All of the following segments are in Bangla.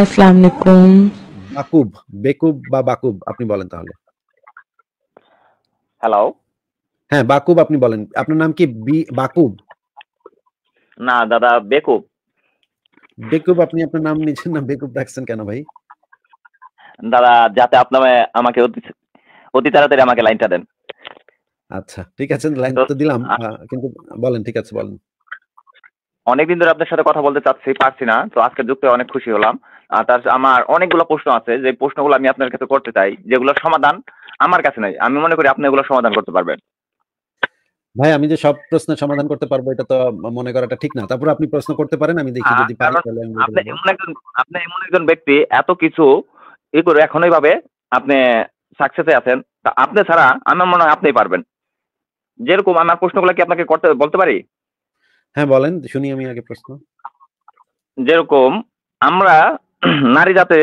আসসালামু আলাইকুম বাকুব বেকুব বা বাকুব আপনি বলেন তাহলে হ্যালো হ্যাঁ বাকুব আপনি বলেন আপনার নাম কি বাকুব না দাদা বেকুব বেকুব আপনি আপনার নাম নিচ্ছেন না বেকুব রাখছেন কেন ভাই দাদা যাতে আপনার আমাকে অতি তাড়াতাড়ি আমাকে লাইনটা দেন আচ্ছা ঠিক আছে লাইন তো দিলাম কিন্তু বলেন ঠিক আছে বলেন অনেকদিন ধরে আপনার সাথে কথা বলতে চাচ্ছি পারছি না তো আজকে যুক্ত অনেক খুশি হলাম তার আমার অনেকগুলো প্রশ্ন আছে যে প্রশ্নগুলো আমি আপনার কাছে করতে চাই যেগুলোর সমাধান আমার কাছে নাই আমি মনে করি আপনি এগুলো সমাধান করতে পারবেন ভাই আমি যে সব প্রশ্নের সমাধান করতে পারবো এটা তো মনে করাটা ঠিক না তারপর আপনি প্রশ্ন করতে পারেন আমি দেখি যদি পারি তাহলে আপনি এমন একজন আপনি এমন একজন ব্যক্তি এত কিছু ই করে এখন এইভাবে আপনি সাকসেসে আছেন তা আপনি ছাড়া আমার মনে হয় আপনিই পারবেন যেরকম আমার প্রশ্নগুলো কি আপনাকে করতে বলতে পারি হ্যাঁ বলেন শুনি আমি আগে প্রশ্ন যেরকম আমরা নারী যাতে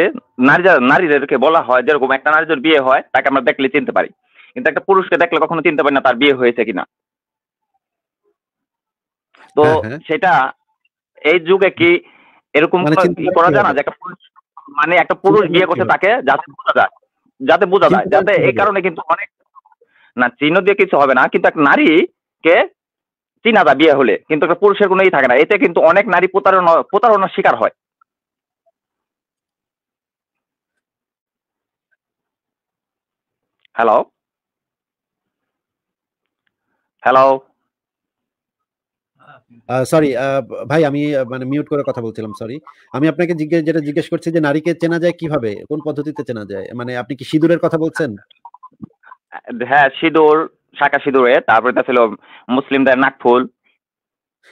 নারী নারীদেরকে বলা হয় যেরকম একটা নারী যদি বিয়ে হয় তাকে আমরা দেখলে চিনতে পারি কিন্তু একটা পুরুষকে দেখলে কখনো চিনতে পারি না তার বিয়ে হয়েছে কিনা তো হ্যাঁ, হ্যাঁ। সেটা এই যুগে কি এরকম মানে ইয়ে করা যায় না যে একটা পুরুষ মানে একটা পুরুষ বিয়ে করছে তাকে যাতে বোঝা যায় যাতে বোঝা যায় যাতে এই কারণে কিন্তু অনেক না চিহ্ন দিয়ে কিছু হবে না কিন্তু একটা নারী কে চিনা যায় বিয়ে হলে কিন্তু একটা পুরুষের কোনো ই থাকে না এতে কিন্তু অনেক নারী প্রতারণা প্রতারণার শিকার হয় Hello? Hello? Sorry uh, uh, ভাই আমি মানে মিউট করে কথা বলছিলাম সরি আমি আপনাকে জিজ্ঞেস যেটা জিজ্ঞেস করছি যে নারীকে চেনা যায় কিভাবে কোন পদ্ধতিতে চেনা যায় মানে আপনি কি সিঁদুরের কথা বলছেন হ্যাঁ সিঁদুর শাখা সিঁদুরে তারপরে তা ছিল মুসলিমদের নাকফুল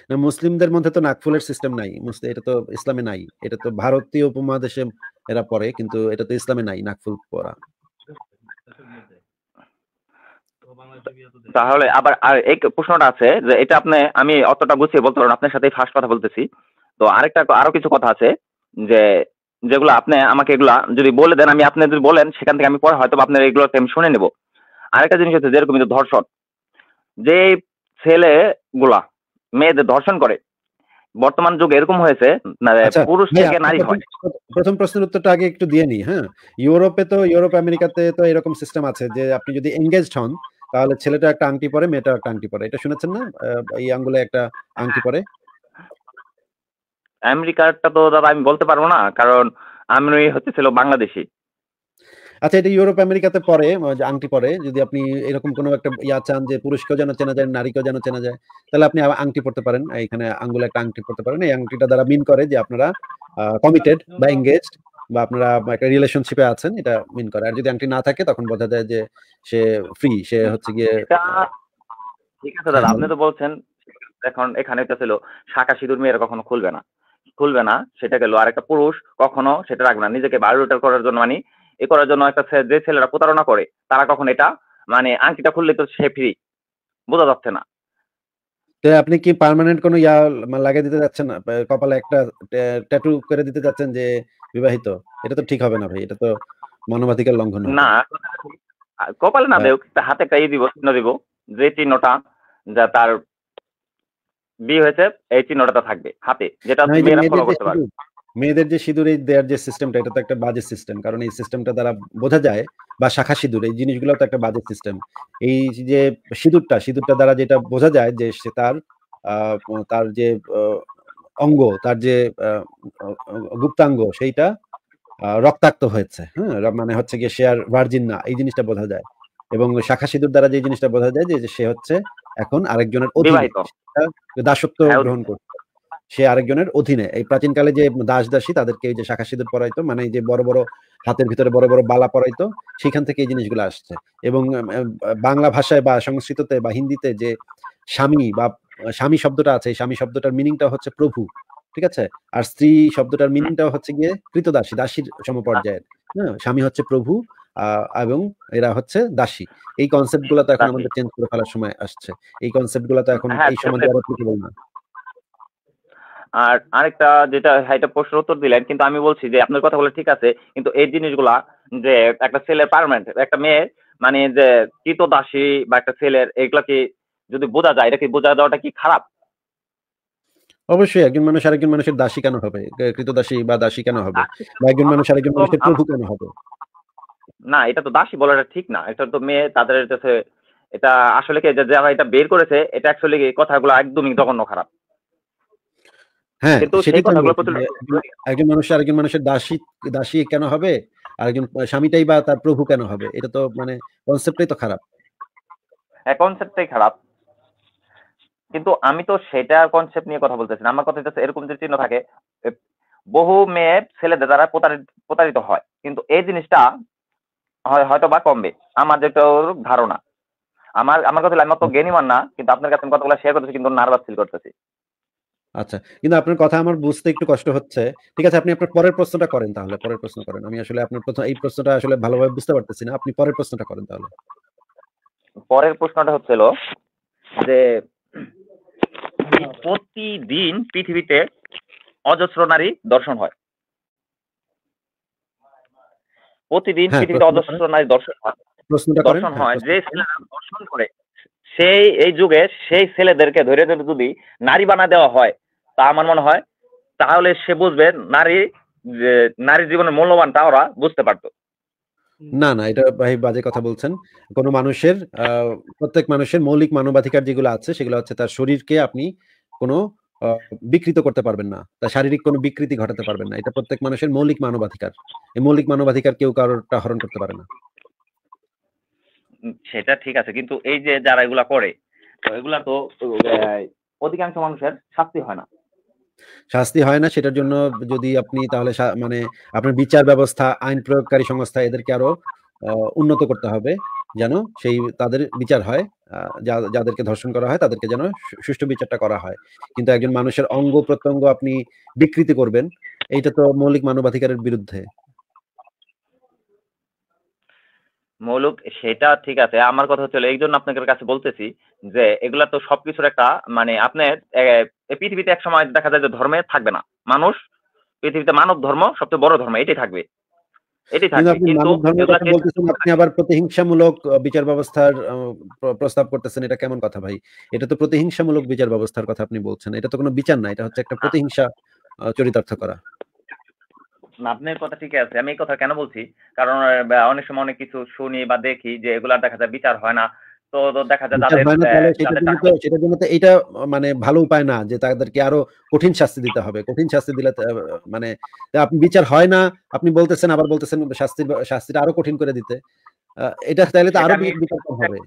না মুসলিমদের মধ্যে তো নাকফুলের সিস্টেম নাই এটা তো ইসলামে নাই এটা তো ভারতীয় উপমহাদেশে এরা পড়ে কিন্তু এটা তো ইসলামে নাই নাকফুল পরা তাহলে আবার আর এক প্রশ্নটা আছে যে এটা আপনি আমি অতটা গুছিয়ে বলতে পারবো আপনার সাথে ফার্স্ট কথা বলতেছি তো আরেকটা আরো কিছু কথা আছে যে যেগুলো আপনি আমাকে যদি বলে দেন আমি আপনি যদি বলেন সেখান থেকে আমি পরে হয়তো আপনার এগুলো আমি শুনে নেব আরেকটা জিনিস হচ্ছে যেরকম ধর্ষণ যে মেয়েদের ধর্ষণ করে বর্তমান যুগ এরকম হয়েছে আচ্ছা, পুরুষ হ্যাঁ, থেকে নারী হয় প্রথম প্রশ্নের উত্তরটা আগে একটু দিয়ে নিই হ্যাঁ ইউরোপে তো ইউরোপ আমেরিকাতে তো এরকম সিস্টেম আছে যে আপনি যদি এঙ্গেজড হন তাহলে ছেলেটা একটা আংটি পরে মেয়েটা একটা আংটি পরে এটা শুনেছেন না এই আঙ্গুলে একটা আংটি পরে আমেরিকারটা তো দাদা আমি বলতে পারবো না কারণ আমি হচ্ছে ছিল বাংলাদেশি আচ্ছা এটা ইউরোপ আমেরিকাতে পরে আংটি পরে যদি আপনি এরকম কোনো একটা ইয়া চান যে পুরুষকেও যেন চেনা যায় নারীকেও যেন চেনা যায় তাহলে আপনি আংটি পড়তে পারেন এখানে আঙ্গুলে একটা আংটি পড়তে পারেন এই আংটিটা দ্বারা মিন করে যে আপনারা কমিটেড বা এঙ্গেজড বা আপনারা একটা রিলেশনশিপে আছেন এটা মিন করে আর যদি আংটি না থাকে তখন বোঝা যায় যে সে ফ্রি সে হচ্ছে গিয়ে ঠিক আছে দাদা আপনি তো বলছেন এখন এখানে তো ছিল শাখা সিঁদুর মেয়েরা কখনো খুলবে না খুলবে না সেটা গেল আর একটা পুরুষ কখনো সেটা রাখবে না নিজেকে বায়োডাটার করার জন্য মানে এ করার জন্য একটা যে ছেলেরা প্রতারণা করে তারা কখন এটা মানে আংটিটা খুললে তো সে ফ্রি বোঝা যাচ্ছে না তো আপনি কি পার্মানেন্ট কোনো ইয়া মানে লাগিয়ে দিতে যাচ্ছেন না কপালে একটা ট্যাটু করে দিতে যাচ্ছেন যে বিবাহিত এটা তো ঠিক হবে না ভাই এটা তো মানবাধিকার লঙ্ঘন না কপাল না হ্যাঁ। দেব হাতে কাইয়ে দিব চিহ্ন দিব যে চিহ্নটা যা তার বিয়ে হয়েছে এই চিহ্নটা থাকবে হাতে যেটা করতে মেয়েদের যে সিঁদুরে দেওয়ার যে সিস্টেমটা এটা তো একটা বাজে সিস্টেম কারণ এই সিস্টেমটা দ্বারা বোঝা যায় বা শাখা সিঁদুর এই জিনিসগুলো তো একটা বাজে সিস্টেম এই যে সিঁদুরটা সিঁদুরটা দ্বারা যেটা বোঝা যায় যে সে তার তার যে অঙ্গ তার যে গুপ্তাঙ্গ সেইটা রক্তাক্ত হয়েছে হ্যাঁ মানে হচ্ছে গিয়ে সে আর ভার্জিন না এই জিনিসটা বোঝা যায় এবং শাখা সিঁদুর দ্বারা যে জিনিসটা বোঝা যায় যে সে হচ্ছে এখন আরেকজনের অধীনে দাসত্ব হ্যাঁ, গ্রহণ করছে সে আরেকজনের অধীনে এই প্রাচীনকালে যে দাস দাসী তাদেরকে এই যে শাখা সিঁদুর পরাইতো মানে এই যে বড় বড় হাতের ভিতরে বড় বড় বালা পরাইতো সেখান থেকে এই জিনিসগুলো আসছে এবং বাংলা ভাষায় বা সংস্কৃততে বা হিন্দিতে যে স্বামী বা স্বামী শব্দটা আছে স্বামী শব্দটার মিনিংটা হচ্ছে প্রভু ঠিক আছে আর স্ত্রী শব্দটার মিনিংটা হচ্ছে গিয়ে কৃতদাসী দাসীর সমপর্যায়ের হ্যাঁ স্বামী হচ্ছে প্রভু এবং এরা হচ্ছে দাসী এই কনসেপ্ট গুলো তো এখন আমাদের চেঞ্জ করে ফেলার সময় আসছে এই কনসেপ্ট গুলো তো এখন হ্যাঁ, এই সমাজে আর অ্যাপ্লিকেবল না আর আরেকটা যেটা এটা প্রশ্ন উত্তর দিলেন কিন্তু আমি বলছি যে আপনার কথা বলে ঠিক আছে কিন্তু এই জিনিসগুলা যে একটা ছেলের পার্মানেন্ট একটা মেয়ের মানে যে কৃত দাসী বা একটা ছেলের এগুলা কি যদি বোঝা যায় এটা কি বোঝা দেওয়াটা কি খারাপ অবশ্যই একজন মানুষ আরেকজন মানুষের দাসী কেন হবে কৃতদাসী বা দাসী কেন হবে বা একজন মানুষ আরেকজন মানুষের প্রভু কেন হবে না এটা তো দাসী বলাটা ঠিক না এটা তো মেয়ে তাদের কাছে এটা আসলে কি যারা এটা বের করেছে এটা অ্যাকচুয়ালি কথাগুলো একদমই জঘন্য খারাপ হ্যাঁ একজন মানুষ আরেকজন মানুষের দাসী দাসী কেন হবে আরেকজন স্বামীটাই বা তার প্রভু কেন হবে এটা তো মানে কনসেপ্টটাই তো খারাপ হ্যাঁ কনসেপ্টটাই খারাপ কিন্তু আমি তো সেটা কনসেপ্ট নিয়ে কথা বলতেছি আমার কথা এরকম যে চিহ্ন থাকে বহু মেয়ে ছেলেদের দ্বারা প্রতারিত হয় কিন্তু এই জিনিসটা হয়তো বা কমবে আমার যেটা ধারণা আমার আমার কথা আমি অত মান না কিন্তু আপনার কাছে কথাগুলো শেয়ার করতেছি কিন্তু নার্ভাস ফিল করতেছি আচ্ছা কিন্তু আপনার কথা আমার বুঝতে একটু কষ্ট হচ্ছে ঠিক আছে আপনি আপনার পরের প্রশ্নটা করেন তাহলে পরের প্রশ্ন করেন আমি আসলে আপনার প্রথম এই প্রশ্নটা আসলে ভালোভাবে বুঝতে পারতেছি না আপনি পরের প্রশ্নটা করেন তাহলে পরের প্রশ্নটা হচ্ছিল যে প্রতিদিন পৃথিবীতে অজস্র নারী দর্শন হয় প্রতিদিন হ্যাঁ, পৃথিবীতে অজস্র নারী দর্শন হয় দর্শন হয় হ্যাঁ, যে দর্শন করে সেই এই যুগে সেই ছেলেদেরকে ধরে ধরে যদি নারী বানা দেওয়া হয় তা আমার মনে হয় তাহলে সে বুঝবে নারী নারী জীবনের মূল্যবান তা ওরা বুঝতে পারতো না না এটা ভাই বাজে কথা বলছেন কোন মানুষের প্রত্যেক মানুষের মৌলিক মানবাধিকার যেগুলো আছে সেগুলো হচ্ছে তার শরীরকে আপনি কোনো বিকৃত করতে পারবেন না তার শারীরিক কোনো বিকৃতি ঘটাতে পারবেন না এটা প্রত্যেক মানুষের মৌলিক মানবাধিকার এই মৌলিক মানবাধিকার কেউ কারোরটা হরণ করতে পারে না সেটা ঠিক আছে কিন্তু এই যে যারা এগুলা করে এগুলা তো অধিকাংশ মানুষের শাস্তি হয় না শাস্তি হয় না সেটার জন্য যদি আপনি তাহলে মানে আপনার বিচার ব্যবস্থা আইন প্রয়োগকারী সংস্থা এদেরকে আরো উন্নত করতে হবে যেন সেই তাদের বিচার হয় যাদেরকে ধর্ষণ করা হয় তাদেরকে যেন সুষ্ঠু বিচারটা করা হয় কিন্তু একজন মানুষের অঙ্গ প্রত্যঙ্গ আপনি বিকৃতি করবেন এইটা তো মৌলিক মানবাধিকারের বিরুদ্ধে মৌলুক সেটা ঠিক আছে আমার কথা হচ্ছে এই জন্য আপনাদের কাছে বলতেছি যে এগুলা তো সবকিছুর একটা মানে আপনার পৃথিবীতে এক সময় দেখা যায় যে ধর্মে থাকবে না মানুষ পৃথিবীতে মানব ধর্ম সবচেয়ে বড় ধর্ম এটাই থাকবে থাকবে আবার প্রতিহিংসামূলক বিচার ব্যবস্থার প্রস্তাব করতেছেন এটা কেমন কথা ভাই এটা তো প্রতিহিংসামূলক বিচার ব্যবস্থার কথা আপনি বলছেন এটা তো কোনো বিচার না এটা হচ্ছে একটা প্রতিহিংসা চরিতার্থ করা আপনার কথা ঠিক আছে আমি এই কথা কেন বলছি কারণ অনেক সময় অনেক কিছু শুনি বা দেখি যে এগুলা দেখা যায় বিচার হয় না তো দেখা যায় সেটার জন্য এটা মানে ভালো উপায় না যে তাদেরকে আরো কঠিন শাস্তি দিতে হবে কঠিন শাস্তি দিলে মানে আপনি বিচার হয় না আপনি বলতেছেন আবার বলতেছেন শাস্তির শাস্তিটা আরো কঠিন করে দিতে এটা তাহলে তো আরো বিচার হবে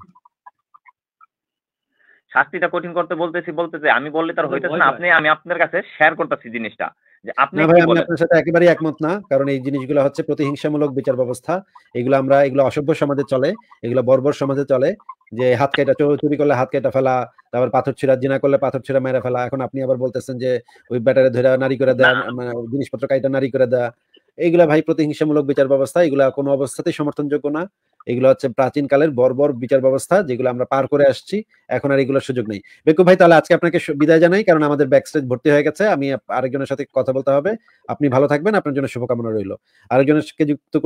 শাস্তিটা কঠিন করতে বলতেছি বলতেছি আমি বললে তার হইতেছে না আপনি আমি আপনার কাছে শেয়ার করতেছি জিনিসটা আপনার সাথে একেবারে একমত না কারণ এই জিনিসগুলো হচ্ছে প্রতিহিংসামূলক বিচার ব্যবস্থা এগুলো আমরা এগুলো অসভ্য সমাজে চলে এগুলো বর্বর সমাজে চলে যে হাত কেটা চুরি করলে হাত কেটা ফেলা তারপর পাথর ছিঁড়া জিনা করলে পাথর ছিঁড়া মেরে ফেলা এখন আপনি আবার বলতেছেন যে ওই ব্যাটারে ধরে নারী করে দেয় মানে, জিনিসপত্র কাইটা নারী করে দেয়া এগুলা ভাই প্রতিহিংসামূলক বিচার ব্যবস্থা এগুলা কোনো অবস্থাতেই সমর্থনযোগ্য না এগুলো হচ্ছে প্রাচীনকালের বর্বর বিচার ব্যবস্থা যেগুলো আমরা পার করে আসছি এখন আর এগুলোর সুযোগ নেই বেকু ভাই তাহলে আজকে আপনাকে বিদায় জানাই কারণ আমাদের ব্যাকস্টেজ ভর্তি হয়ে গেছে আমি আরেকজনের সাথে কথা বলতে হবে আপনি ভালো থাকবেন আপনার জন্য শুভকামনা রইল আরেকজনের যুক্ত